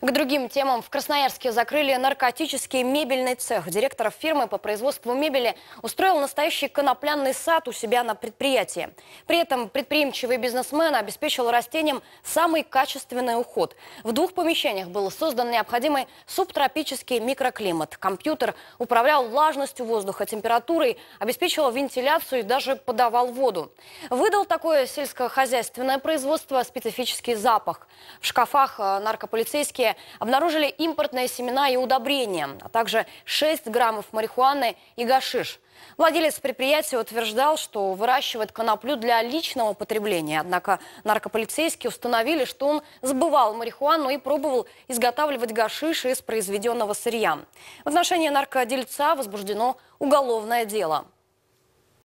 К другим темам в Красноярске закрыли наркотический мебельный цех. Директоров фирмы по производству мебели устроил настоящий коноплянный сад у себя на предприятии. При этом предприимчивый бизнесмен обеспечил растениям самый качественный уход. В двух помещениях был создан необходимый субтропический микроклимат. Компьютер управлял влажностью воздуха, температурой, обеспечивал вентиляцию и даже подавал воду. Выдал такое сельскохозяйственное производство специфический запах. В шкафах э, наркополицейские следователи обнаружили импортные семена и удобрения, а также 6 граммов марихуаны и гашиш. Владелец предприятия утверждал, что выращивает коноплю для личного потребления. Однако наркополицейские установили, что он сбывал марихуану и пробовал изготавливать гашиш из произведенного сырья. В отношении наркодельца возбуждено уголовное дело.